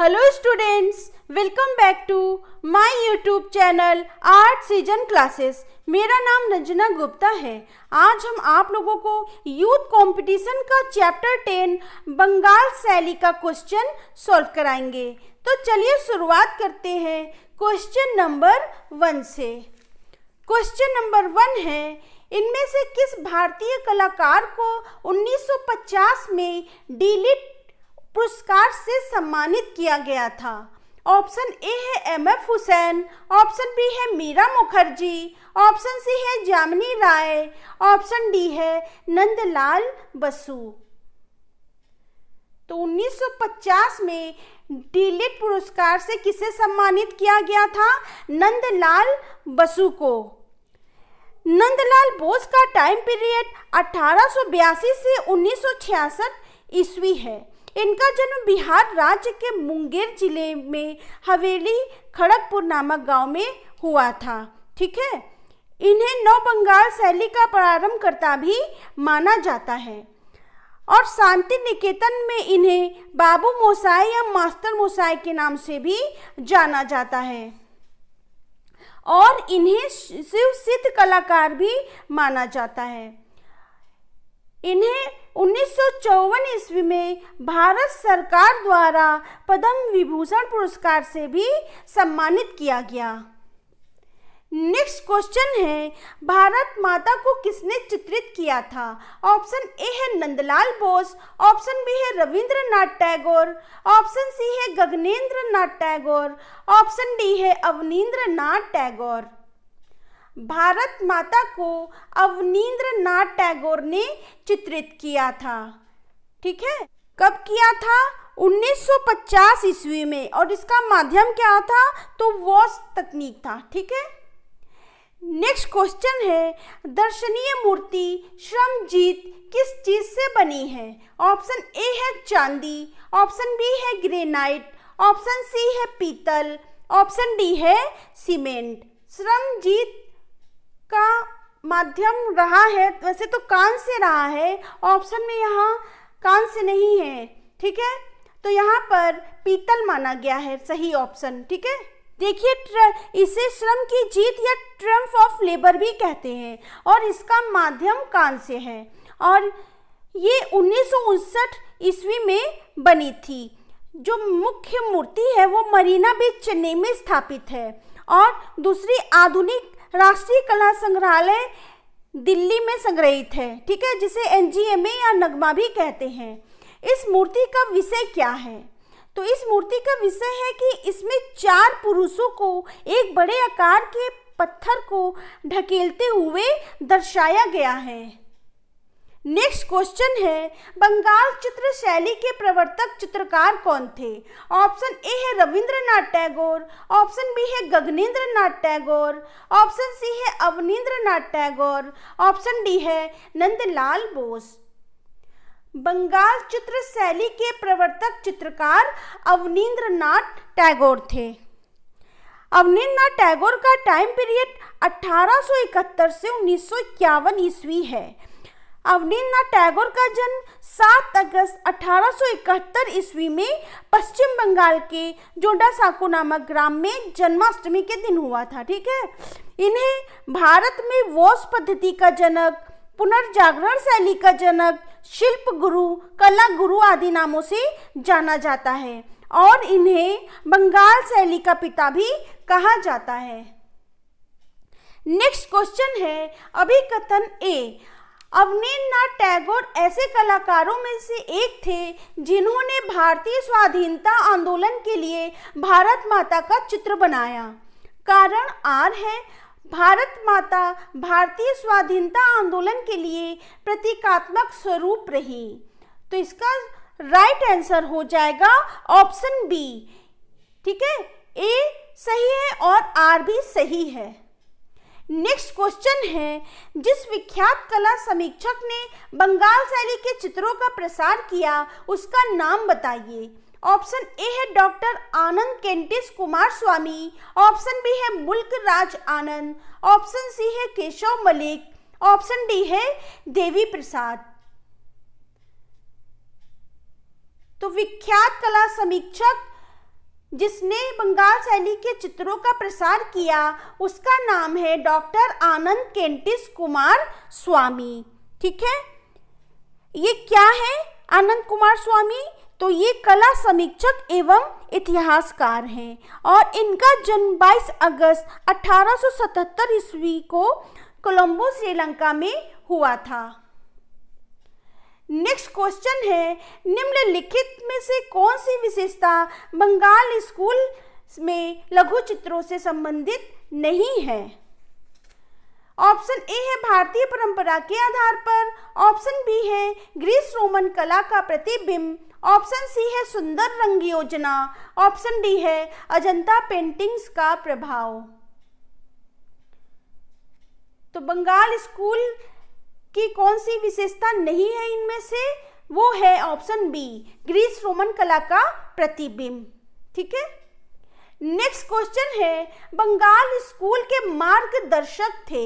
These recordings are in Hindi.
Hello students welcome back to my YouTube channel art season classes मेरा नाम रंजना गुप्ता है आज हम आप लोगों को यूथ कंपटीशन का चैप्टर टेन बंगाल शैली का क्वेश्चन सॉल्व कराएंगे तो चलिए शुरुआत करते हैं क्वेश्चन नंबर वन से क्वेश्चन नंबर वन है इनमें से किस भारतीय कलाकार को 1950 में डिलीट पुरस्कार से सम्मानित किया गया था ऑप्शन ए है M F Hussain option B है मीरा मुखर्जी ऑप्शन सी है जामिनी राय ऑप्शन डी है नंदलाल बसु तो 1950 में डीलिट पुरस्कार से किसे सम्मानित किया गया था नंदलाल बसु को नंदलाल बोस का टाइम पीरियड अठारह से 1966 ईस्वी है इनका जन्म बिहार राज्य के मुंगेर जिले में हवेली खड़गपुर नामक गांव में हुआ था ठीक है इन्हें नौ बंगाल शैली का प्रारंभकर्ता भी माना जाता है और शांति निकेतन में इन्हें बाबू मोसाई या मास्टर मोसाई के नाम से भी जाना जाता है और इन्हें शिव सिद्ध कलाकार भी माना जाता है इन्हें उन्नीस ईस्वी में भारत सरकार द्वारा पद्म विभूषण पुरस्कार से भी सम्मानित किया गया नेक्स्ट क्वेश्चन है भारत माता को किसने चित्रित किया था ऑप्शन ए है नंदलाल बोस ऑप्शन बी है रविंद्रनाथ टैगोर ऑप्शन सी है गगनेन्द्र नाथ टैगोर ऑप्शन डी है अवनीन्द्र नाथ टैगोर भारत माता को अवनींद्र नाथ टैगोर ने चित्रित किया था ठीक है कब किया था 1950 ईस्वी में और इसका माध्यम क्या था तो वो तकनीक था ठीक है नेक्स्ट क्वेश्चन है दर्शनीय मूर्ति श्रमजीत किस चीज़ से बनी है ऑप्शन ए है चांदी ऑप्शन बी है ग्रेनाइट ऑप्शन सी है पीतल ऑप्शन डी है सीमेंट श्रमजीत का माध्यम रहा है वैसे तो कान से रहा है ऑप्शन में यहाँ कान से नहीं है ठीक है तो यहाँ पर पीतल माना गया है सही ऑप्शन ठीक है देखिए इसे श्रम की जीत या ट्रम्फ ऑफ लेबर भी कहते हैं और इसका माध्यम कान से है और ये उन्नीस ईस्वी में बनी थी जो मुख्य मूर्ति है वो मरीना बीच चेन्नई में स्थापित है और दूसरी आधुनिक राष्ट्रीय कला संग्रहालय दिल्ली में संग्रहित है ठीक है जिसे एन या नगमा भी कहते हैं इस मूर्ति का विषय क्या है तो इस मूर्ति का विषय है कि इसमें चार पुरुषों को एक बड़े आकार के पत्थर को ढकेलते हुए दर्शाया गया है नेक्स्ट क्वेश्चन है बंगाल चित्र शैली के प्रवर्तक चित्रकार कौन थे ऑप्शन ए है रविंद्रनाथ टैगोर ऑप्शन बी है गगनेन्द्र नाथ टैगोर ऑप्शन सी है अवनीन्द्र नाथ टैगोर ऑप्शन डी है नंदलाल बोस बंगाल चित्र शैली के प्रवर्तक चित्रकार अवनीन्द्र नाथ टैगोर थे अवनीन्द्रनाथ टैगोर का टाइम पीरियड 1871 से उन्नीस ईस्वी है अवनीन्द्रनाथ टैगोर का जन्म 7 अगस्त अठारह ईस्वी में पश्चिम बंगाल के साको नामक ग्राम में जन्माष्टमी के दिन हुआ था ठीक है इन्हें भारत में वोस पद्धति का जनक पुनर्जागरण शैली का जनक शिल्प गुरु कला गुरु आदि नामों से जाना जाता है और इन्हें बंगाल शैली का पिता भी कहा जाता है नेक्स्ट क्वेश्चन है अभिकथन ए अवनीन्द्रनाथ टैगोर ऐसे कलाकारों में से एक थे जिन्होंने भारतीय स्वाधीनता आंदोलन के लिए भारत माता का चित्र बनाया कारण आर है भारत माता भारतीय स्वाधीनता आंदोलन के लिए प्रतीकात्मक स्वरूप रही तो इसका राइट आंसर हो जाएगा ऑप्शन बी ठीक है ए सही है और आर भी सही है नेक्स्ट क्वेश्चन है जिस विख्यात कला समीक्षक ने बंगाल शैली के चित्रों का प्रसार किया उसका नाम बताइए ऑप्शन ए है doctor Anand Kentish Coomaraswamy option B है मुल्क राज आनंद ऑप्शन सी है केशव मलिक ऑप्शन डी है देवी प्रसाद तो विख्यात कला समीक्षक जिसने बंगाल शैली के चित्रों का प्रसार किया उसका नाम है डॉक्टर आनंद केंटिस कुमार स्वामी ठीक है ये क्या है आनंद कुमार स्वामी तो ये कला समीक्षक एवं इतिहासकार हैं और इनका जन्म 22 अगस्त 1877 ईस्वी को कोलंबो श्रीलंका में हुआ था नेक्स्ट क्वेश्चन है निम्नलिखित में से कौन सी विशेषता बंगाल स्कूल में लघु चित्रों से संबंधित नहीं है ऑप्शन ए है भारतीय परंपरा के आधार पर ऑप्शन बी है ग्रीस रोमन कला का प्रतिबिंब ऑप्शन सी है सुंदर रंग योजना ऑप्शन डी है अजंता पेंटिंग्स का प्रभाव तो बंगाल स्कूल की कौन सी विशेषता नहीं है इनमें से वो है ऑप्शन बी ग्रीस रोमन कला का प्रतिबिंब ठीक है नेक्स्ट क्वेश्चन है बंगाल स्कूल के मार्गदर्शक थे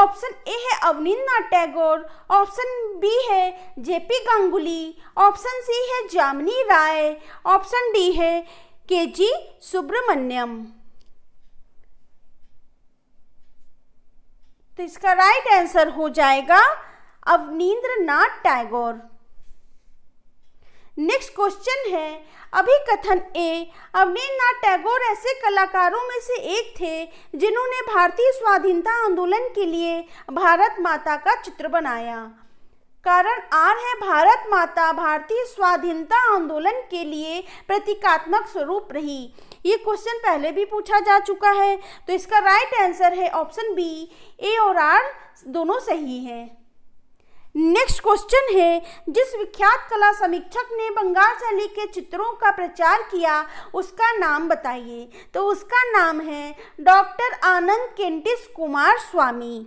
ऑप्शन ए है अवनिंद्रनाथ टैगोर ऑप्शन बी है जेपी गांगुली ऑप्शन सी है जामनी राय ऑप्शन डी है के जी सुब्रमण्यम तो इसका राइट आंसर हो जाएगा अवनीन्द्र नाथ टैगोर नेक्स्ट क्वेश्चन है अभी कथन ए अवनीन्द्रनाथ टैगोर ऐसे कलाकारों में से एक थे जिन्होंने भारतीय स्वाधीनता आंदोलन के लिए भारत माता का चित्र बनाया कारण आर है भारत माता भारतीय स्वाधीनता आंदोलन के लिए प्रतीकात्मक स्वरूप रही ये क्वेश्चन पहले भी पूछा जा चुका है तो इसका राइट आंसर है ऑप्शन बी ए और आर दोनों सही हैं नेक्स्ट क्वेश्चन है जिस विख्यात कला समीक्षक ने बंगाल शैली के चित्रों का प्रचार किया उसका नाम बताइए तो उसका नाम है doctor Anand Kentish Coomaraswamy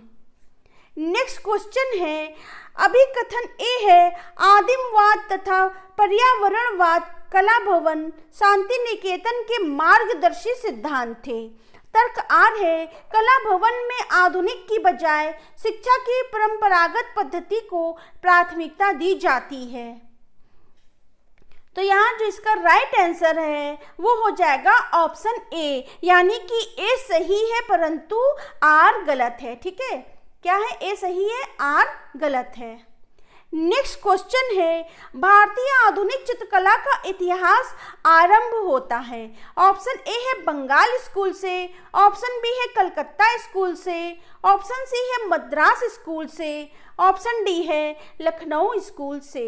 next question है अभी कथन ए है आदिमवाद तथा पर्यावरणवाद कला भवन शांति निकेतन के मार्गदर्शी सिद्धांत थे तर्क आर है कला भवन में आधुनिक की बजाय शिक्षा की परंपरागत पद्धति को प्राथमिकता दी जाती है तो यहाँ जो इसका राइट आंसर है वो हो जाएगा ऑप्शन ए यानी कि ए सही है परंतु आर गलत है ठीक है क्या है ए सही है आर गलत है नेक्स्ट क्वेश्चन है भारतीय आधुनिक चित्रकला का इतिहास आरंभ होता है ऑप्शन ए है बंगाल स्कूल से ऑप्शन बी है कलकत्ता स्कूल से ऑप्शन सी है मद्रास स्कूल से ऑप्शन डी है लखनऊ स्कूल से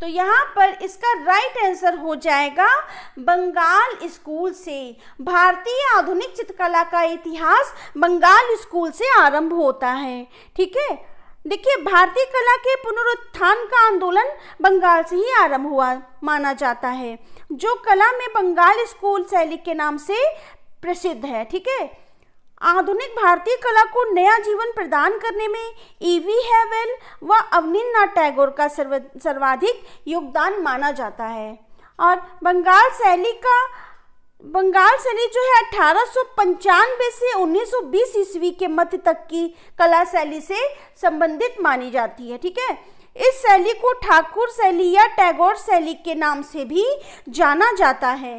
तो यहाँ पर इसका राइट आंसर हो जाएगा बंगाल स्कूल से भारतीय आधुनिक चित्रकला का इतिहास बंगाल स्कूल से आरंभ होता है ठीक है देखिए भारतीय कला के पुनरुत्थान का आंदोलन बंगाल से ही आरंभ हुआ माना जाता है जो कला में बंगाल स्कूल शैली के नाम से प्रसिद्ध है ठीक है आधुनिक भारतीय कला को नया जीवन प्रदान करने में ईवी e हैवेल व अवनीन्द्रनाथ टैगोर का सर्व सर्वाधिक योगदान माना जाता है और बंगाल शैली का बंगाल शैली जो है अठारह से 1920 ईस्वी के मध्य तक की कला शैली से संबंधित मानी जाती है ठीक है इस शैली को ठाकुर शैली या टैगोर शैली के नाम से भी जाना जाता है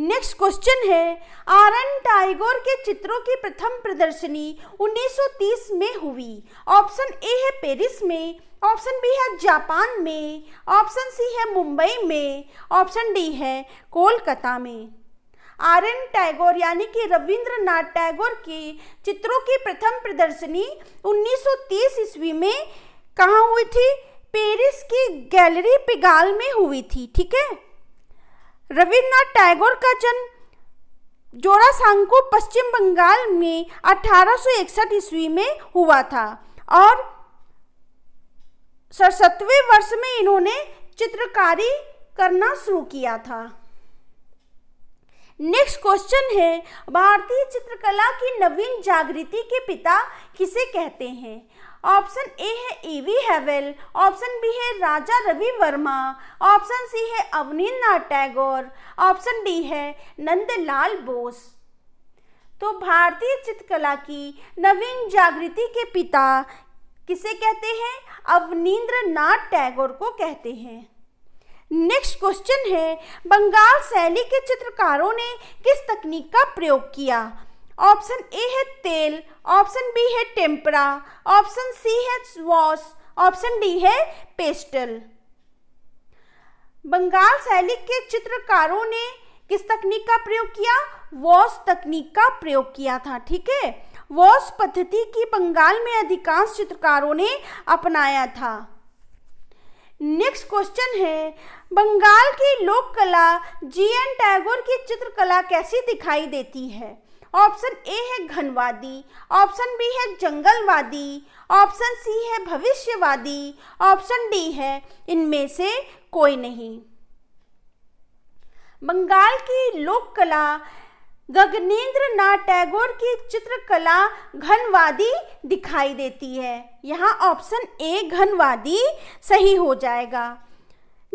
नेक्स्ट क्वेश्चन है आर एन टाइगोर के चित्रों की प्रथम प्रदर्शनी 1930 में हुई ऑप्शन ए है पेरिस में ऑप्शन बी है जापान में ऑप्शन सी है मुंबई में ऑप्शन डी है कोलकाता में आर एन टैगोर यानी कि रविंद्रनाथ टैगोर के चित्रों की प्रथम प्रदर्शनी 1930 ईस्वी में कहाँ हुई थी पेरिस की गैलरी पिगाल में हुई थी ठीक है रविन्द्रनाथ टैगोर का जन्म जोड़ासांको पश्चिम बंगाल में 1861 ईस्वी में हुआ था और सड़सठवें वर्ष में इन्होंने चित्रकारी करना शुरू किया था नेक्स्ट क्वेश्चन है भारतीय चित्रकला की नवीन जागृति के पिता किसे कहते हैं ऑप्शन ए है ईवी हैवेल ऑप्शन बी है राजा रवि वर्मा ऑप्शन सी है अवनीन्द्रनाथ टैगोर ऑप्शन डी है नंदलाल बोस तो भारतीय चित्रकला की नवीन जागृति के पिता किसे कहते हैं अवनीन्द्र नाथ टैगोर को कहते हैं नेक्स्ट क्वेश्चन है बंगाल शैली के चित्रकारों ने किस तकनीक का प्रयोग किया ऑप्शन ए है तेल ऑप्शन बी है टेम्परा ऑप्शन सी है वॉश ऑप्शन डी है पेस्टल बंगाल शैली के चित्रकारों ने किस तकनीक का प्रयोग किया वॉश तकनीक का प्रयोग किया था ठीक है वॉश पद्धति की बंगाल में अधिकांश चित्रकारों ने अपनाया था नेक्स्ट क्वेश्चन है बंगाल की लोक कला जी एन टैगोर की चित्रकला कैसी दिखाई देती है ऑप्शन ए है घनवादी ऑप्शन बी है जंगलवादी ऑप्शन सी है भविष्यवादी ऑप्शन डी है इनमें से कोई नहीं बंगाल की लोक कला गगनेन्द्र नाथ टैगोर की चित्रकला घनवादी दिखाई देती है यहाँ ऑप्शन ए घनवादी सही हो जाएगा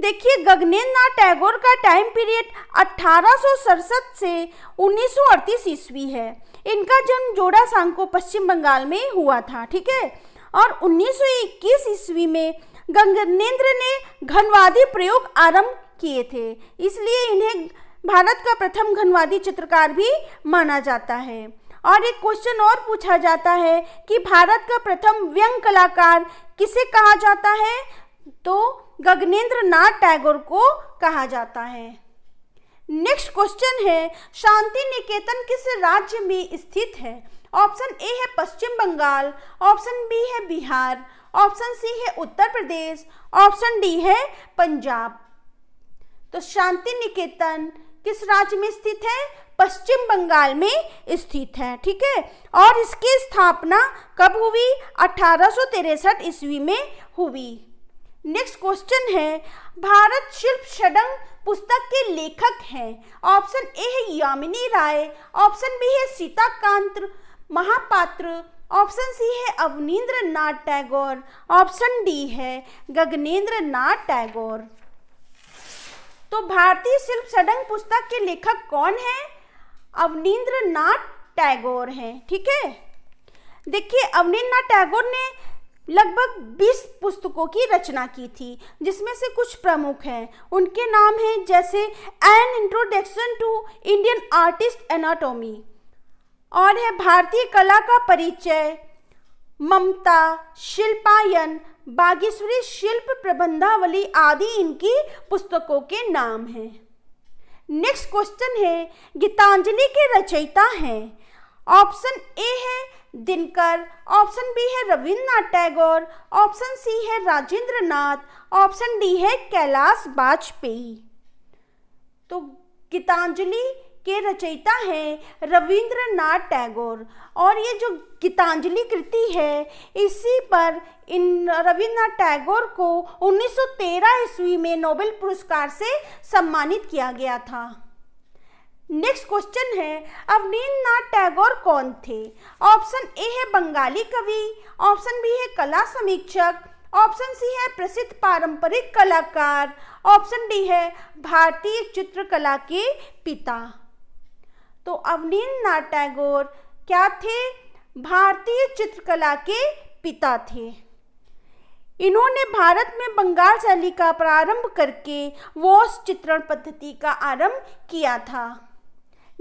देखिए गगनेन्द्रनाथ टैगोर का टाइम पीरियड अट्ठारह से उन्नीस ईस्वी है इनका जन्म जोड़ा सांग को पश्चिम बंगाल में हुआ था ठीक है और 1921 ईस्वी में गगनेन्द्र ने घनवादी प्रयोग आरंभ किए थे इसलिए इन्हें भारत का प्रथम घनवादी चित्रकार भी माना जाता है और एक क्वेश्चन और पूछा जाता है कि भारत का प्रथम व्यंग कलाकार किसे कहा जाता है तो गगनेन्द्र नाथ टैगोर को कहा जाता है नेक्स्ट क्वेश्चन है शांति निकेतन किस राज्य में स्थित है ऑप्शन ए है पश्चिम बंगाल ऑप्शन बी है बिहार ऑप्शन सी है उत्तर प्रदेश ऑप्शन डी है पंजाब तो शांति निकेतन किस राज्य में स्थित है पश्चिम बंगाल में स्थित है ठीक है और इसकी स्थापना कब हुई अठारह ईस्वी में हुई नेक्स्ट क्वेश्चन है भारत शिल्प षडंग पुस्तक के लेखक हैं ऑप्शन ए है यामिनी राय ऑप्शन बी है सीताकांत महापात्र ऑप्शन सी है अवनीन्द्र नाथ टैगोर ऑप्शन डी है गगनेन्द्र नाथ टैगोर तो भारतीय शिल्प सडंग पुस्तक के लेखक कौन हैं अवनीन्द्र नाथ टैगोर हैं ठीक है देखिए अवनीन्द्र नाथ टैगोर ने लगभग 20 पुस्तकों की रचना की थी जिसमें से कुछ प्रमुख हैं उनके नाम हैं जैसे an introduction to Indian artist anatomy और है भारतीय कला का परिचय ममता शिल्पायन बागेश्वरी शिल्प प्रबंधावली आदि इनकी पुस्तकों के नाम हैं नेक्स्ट क्वेश्चन है गीतांजलि के रचयिता हैं ऑप्शन ए है दिनकर ऑप्शन बी है रविन्द्रनाथ टैगोर ऑप्शन सी है राजेंद्र नाथ ऑप्शन डी है कैलाश वाजपेयी तो गीतांजलि के रचयिता हैं रविंद्रनाथ टैगोर और ये जो गीतांजलि कृति है इसी पर इन रविंद्रनाथ टैगोर को 1913 ईस्वी में नोबेल पुरस्कार से सम्मानित किया गया था नेक्स्ट क्वेश्चन है अवनीन्द्रनाथ टैगोर कौन थे ऑप्शन ए है बंगाली कवि ऑप्शन बी है कला समीक्षक ऑप्शन सी है प्रसिद्ध पारंपरिक कलाकार ऑप्शन डी है भारतीय चित्रकला के पिता तो नाथ टैगोर क्या थे भारतीय चित्रकला के पिता थे इन्होंने भारत में बंगाल शैली का प्रारंभ करके वोस चित्रण पद्धति का आरंभ किया था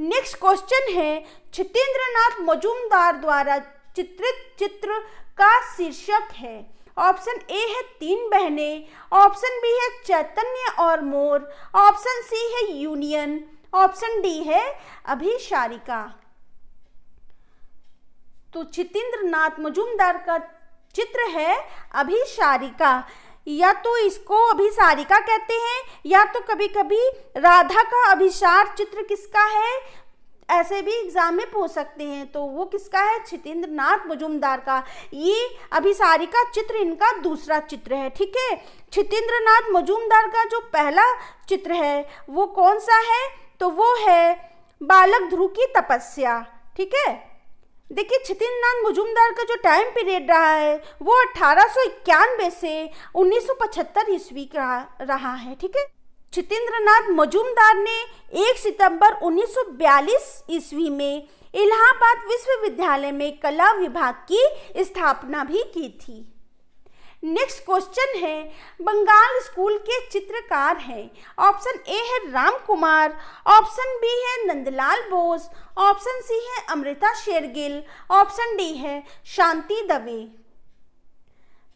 नेक्स्ट क्वेश्चन है छितेंद्रनाथ मजूमदार द्वारा चित्रित चित्र का शीर्षक है ऑप्शन ए है तीन बहनें ऑप्शन बी है चैतन्य और मोर ऑप्शन सी है यूनियन ऑप्शन डी है अभिशारिका तो जितेंद्र नाथ मजूमदार का चित्र है अभिशारिका या तो इसको अभिसारिका कहते हैं या तो कभी कभी राधा का अभिसार चित्र किसका है ऐसे भी एग्जाम में पूछ सकते हैं तो वो किसका है छितेंद्र नाथ मजुमदार का ये अभिसारिका चित्र इनका दूसरा चित्र है ठीक है छितेंद्र नाथ मजुमदार का जो पहला चित्र है वो कौन सा है तो वो है बालक ध्रुव की तपस्या ठीक है देखिए छितिन नाथ मजुमदार का जो टाइम पीरियड रहा है वो अठारह से 1975 ईस्वी का रहा है ठीक है छितेंद्र नाथ मजूमदार ने 1 सितंबर 1942 ईस्वी में इलाहाबाद विश्वविद्यालय में कला विभाग की स्थापना भी की थी नेक्स्ट क्वेश्चन है बंगाल स्कूल के चित्रकार हैं ऑप्शन ए है राम कुमार ऑप्शन बी है नंदलाल बोस ऑप्शन सी है अमृता शेरगिल ऑप्शन डी है शांति दवे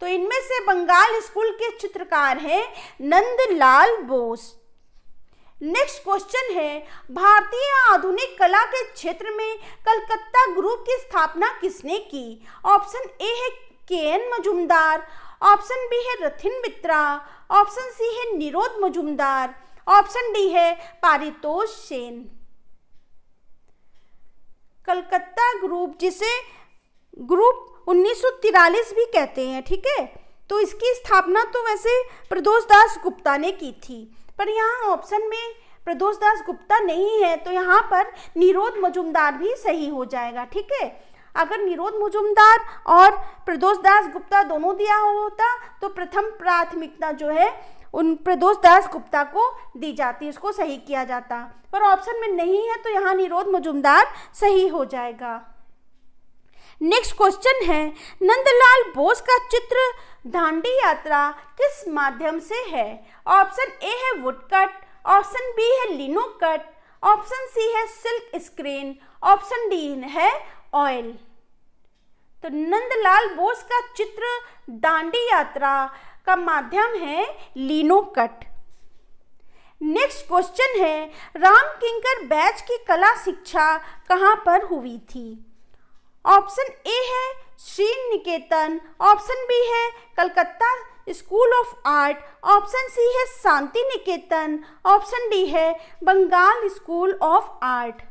तो इनमें से बंगाल स्कूल के चित्रकार हैं नंदलाल बोस नेक्स्ट क्वेश्चन है भारतीय आधुनिक कला के क्षेत्र में कलकत्ता ग्रुप की स्थापना किसने की ऑप्शन ए है के एन मजुमदार ऑप्शन बी है रथिन मित्रा ऑप्शन सी है निरोध मजुमदार ऑप्शन डी है पारितोष सेन कलकत्ता ग्रुप जिसे ग्रुप उन्नीस भी कहते हैं ठीक है तो इसकी स्थापना तो वैसे प्रदोष दास गुप्ता ने की थी पर यहाँ ऑप्शन में प्रदोष दास गुप्ता नहीं है तो यहाँ पर निरोध मजुमदार भी सही हो जाएगा ठीक है अगर निरोध मुजुमदार और प्रदोष दास गुप्ता दोनों दिया होता तो प्रथम प्राथमिकता जो है उन प्रदोष दास गुप्ता को दी जाती इसको सही किया जाता पर ऑप्शन में नहीं है तो यहाँ निरोध मुजुमदार सही हो जाएगा नेक्स्ट क्वेश्चन है नंदलाल बोस का चित्र दांडी यात्रा किस माध्यम से है ऑप्शन ए है वुडकट ऑप्शन बी है लिनो कट ऑप्शन सी है सिल्क स्क्रीन ऑप्शन डी है ऑयल तो नंदलाल बोस का चित्र दांडी यात्रा का माध्यम है लीनो कट नेक्स्ट क्वेश्चन है राम किंकर बैच की कला शिक्षा कहाँ पर हुई थी ऑप्शन ए है श्री निकेतन ऑप्शन बी है Calcutta school of art option C है शांति निकेतन ऑप्शन डी है बंगाल स्कूल ऑफ आर्ट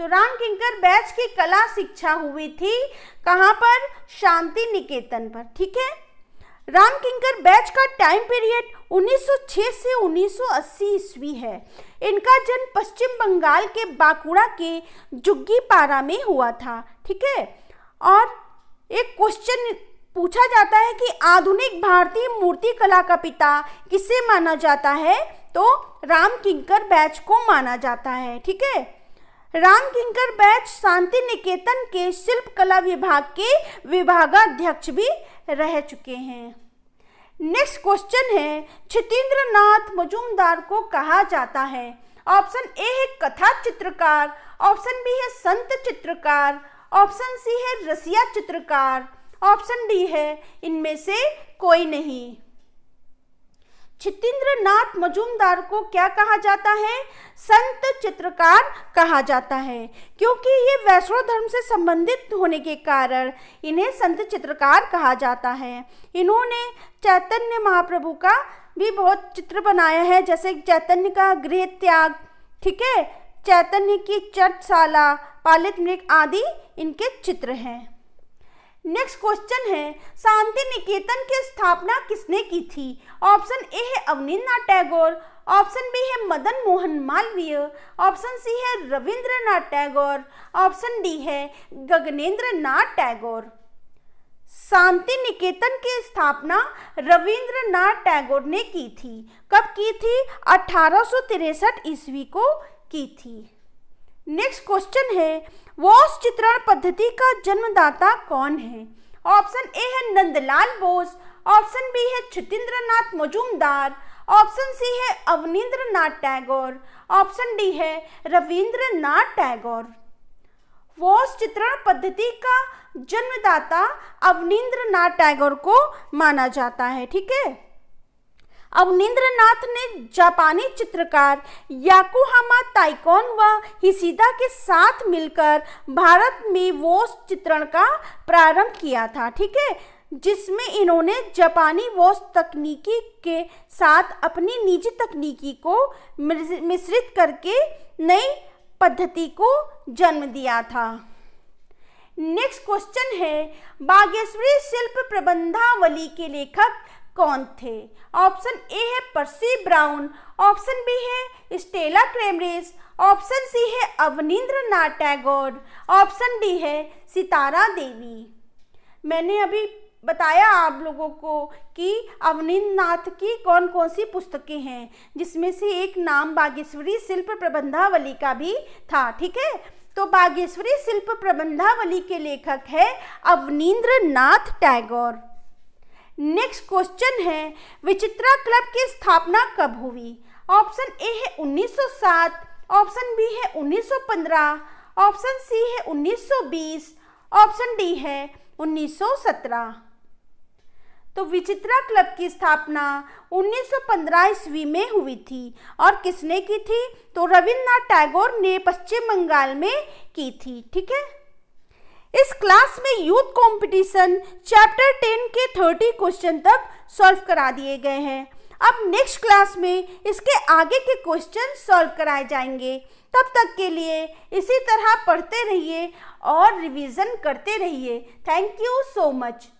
तो राम किंकर बैच की कला शिक्षा हुई थी कहाँ पर शांति निकेतन पर ठीक है राम किंकर बैच का टाइम पीरियड 1906 से 1980 ईस्वी है इनका जन्म पश्चिम बंगाल के बांकुड़ा के जुग्गी पारा में हुआ था ठीक है और एक क्वेश्चन पूछा जाता है कि आधुनिक भारतीय मूर्ति कला का पिता किसे माना जाता है तो राम किंकर बैच को माना जाता है ठीक है रामकिंकर बैच शांति निकेतन के शिल्प कला विभाग के विभागाध्यक्ष भी रह चुके हैं नेक्स्ट क्वेश्चन है छितेंद्र नाथ मजूमदार को कहा जाता है ऑप्शन ए है कथा चित्रकार ऑप्शन बी है संत चित्रकार ऑप्शन सी है रसिया चित्रकार ऑप्शन डी है इनमें से कोई नहीं नाथ मजूमदार को क्या कहा जाता है संत चित्रकार कहा जाता है क्योंकि ये वैष्णव धर्म से संबंधित होने के कारण इन्हें संत चित्रकार कहा जाता है इन्होंने चैतन्य महाप्रभु का भी बहुत चित्र बनाया है जैसे चैतन्य का गृह त्याग ठीक है चैतन्य की चटशाला पालित मृग आदि इनके चित्र हैं नेक्स्ट क्वेश्चन है शांति निकेतन की स्थापना किसने की थी ऑप्शन ए है अवनीन्द्रनाथ टैगोर ऑप्शन बी है मदन मोहन मालवीय ऑप्शन सी है रविंद्रनाथ टैगोर ऑप्शन डी है गगनेन्द्र नाथ टैगोर शांति निकेतन की स्थापना रविंद्रनाथ टैगोर ने की थी कब की थी अठारह ईस्वी को की थी नेक्स्ट क्वेश्चन है बोस चित्रण पद्धति का जन्मदाता कौन है ऑप्शन ए है नंदलाल बोस ऑप्शन बी है छितेंद्रनाथ मजूमदार ऑप्शन सी है अवनीन्द्र नाथ टैगोर ऑप्शन डी है रविंद्र नाथ टैगोर वोस चित्रण पद्धति का जन्मदाता अवनीन्द्र नाथ टैगोर को माना जाता है ठीक है अवनिंद्रनाथ ने जापानी चित्रकार याकुहामा ताइकोन व हिसीदा के साथ मिलकर भारत में वो चित्रण का प्रारंभ किया था ठीक है जिसमें इन्होंने जापानी वॉश तकनीकी के साथ अपनी निजी तकनीकी को मिश्रित करके नई पद्धति को जन्म दिया था नेक्स्ट क्वेश्चन है बागेश्वरी शिल्प प्रबंधावली के लेखक कौन थे ऑप्शन ए है पर्सी ब्राउन ऑप्शन बी है स्टेला क्रेमरिस ऑप्शन सी है अवनिंद्र नाथ टैगोर ऑप्शन डी है सितारा देवी मैंने अभी बताया आप लोगों को कि अवनीन्द्र नाथ की कौन कौन सी पुस्तकें हैं जिसमें से एक नाम बागेश्वरी शिल्प प्रबंधावली का भी था ठीक है तो बागेश्वरी शिल्प प्रबंधावली के लेखक है अवनीन्द्र नाथ टैगोर नेक्स्ट क्वेश्चन है विचित्रा क्लब की स्थापना कब हुई ऑप्शन ए है 1907, ऑप्शन बी है 1915, ऑप्शन सी है 1920, ऑप्शन डी है 1917। तो विचित्रा क्लब की स्थापना 1915 ईस्वी में हुई थी और किसने की थी तो रविन्द्रनाथ टैगोर ने पश्चिम बंगाल में की थी ठीक है इस क्लास में यूथ कंपटीशन चैप्टर टेन के थर्टी क्वेश्चन तक सॉल्व करा दिए गए हैं अब नेक्स्ट क्लास में इसके आगे के क्वेश्चन सॉल्व कराए जाएंगे तब तक के लिए इसी तरह पढ़ते रहिए और रिवीजन करते रहिए थैंक यू सो मच